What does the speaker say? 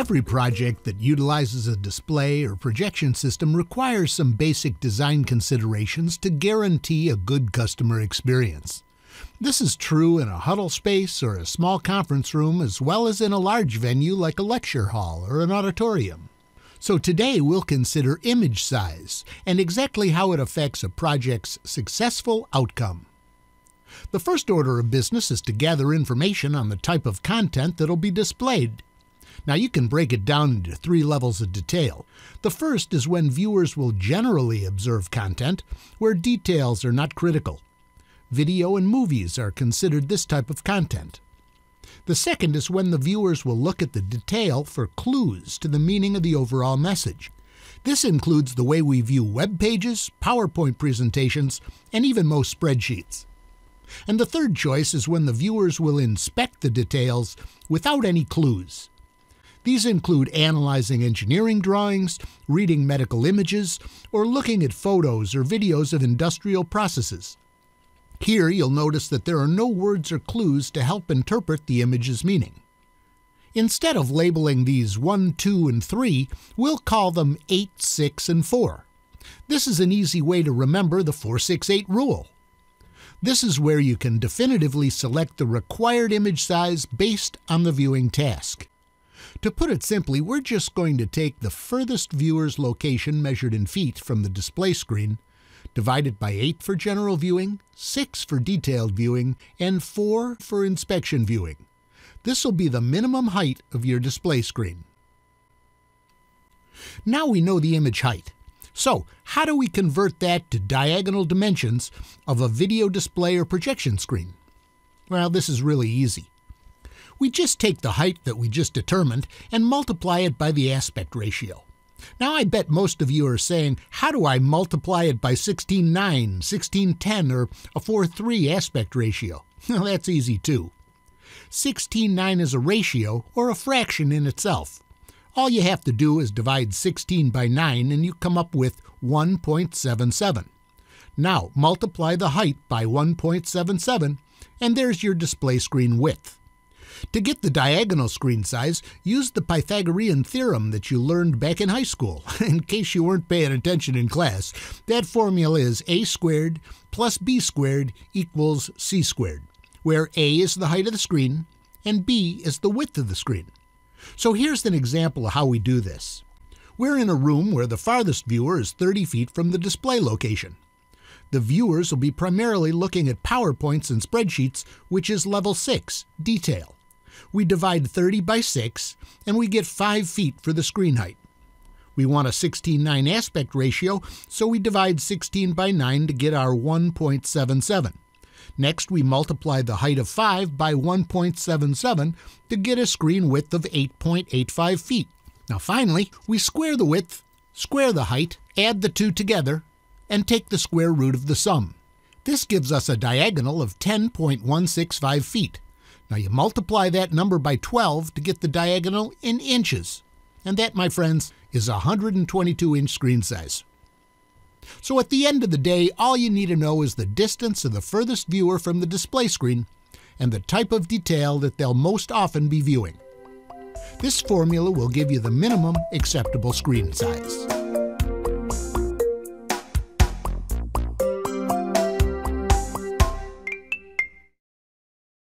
Every project that utilizes a display or projection system requires some basic design considerations to guarantee a good customer experience. This is true in a huddle space or a small conference room, as well as in a large venue like a lecture hall or an auditorium. So today we'll consider image size and exactly how it affects a project's successful outcome. The first order of business is to gather information on the type of content that'll be displayed now, you can break it down into three levels of detail. The first is when viewers will generally observe content, where details are not critical. Video and movies are considered this type of content. The second is when the viewers will look at the detail for clues to the meaning of the overall message. This includes the way we view web pages, PowerPoint presentations, and even most spreadsheets. And the third choice is when the viewers will inspect the details without any clues. These include analyzing engineering drawings, reading medical images, or looking at photos or videos of industrial processes. Here you'll notice that there are no words or clues to help interpret the image's meaning. Instead of labeling these 1, 2, and 3, we'll call them 8, 6, and 4. This is an easy way to remember the 468 rule. This is where you can definitively select the required image size based on the viewing task. To put it simply, we're just going to take the furthest viewer's location measured in feet from the display screen, divide it by 8 for general viewing, 6 for detailed viewing, and 4 for inspection viewing. This will be the minimum height of your display screen. Now we know the image height. So, how do we convert that to diagonal dimensions of a video display or projection screen? Well, this is really easy we just take the height that we just determined and multiply it by the aspect ratio. Now I bet most of you are saying, how do I multiply it by 16.9, 16.10, or a 4.3 aspect ratio? Well, that's easy too. 16.9 is a ratio, or a fraction in itself. All you have to do is divide 16 by 9 and you come up with 1.77. Now multiply the height by 1.77 and there's your display screen width. To get the diagonal screen size, use the Pythagorean theorem that you learned back in high school, in case you weren't paying attention in class. That formula is a squared plus b squared equals c squared, where a is the height of the screen and b is the width of the screen. So here's an example of how we do this. We're in a room where the farthest viewer is 30 feet from the display location. The viewers will be primarily looking at PowerPoints and spreadsheets, which is level 6, detail. We divide 30 by 6, and we get 5 feet for the screen height. We want a 16:9 aspect ratio, so we divide 16 by 9 to get our 1.77. Next, we multiply the height of 5 by 1.77 to get a screen width of 8.85 feet. Now finally, we square the width, square the height, add the two together, and take the square root of the sum. This gives us a diagonal of 10.165 feet. Now you multiply that number by 12 to get the diagonal in inches. And that, my friends, is 122 inch screen size. So at the end of the day, all you need to know is the distance of the furthest viewer from the display screen and the type of detail that they'll most often be viewing. This formula will give you the minimum acceptable screen size.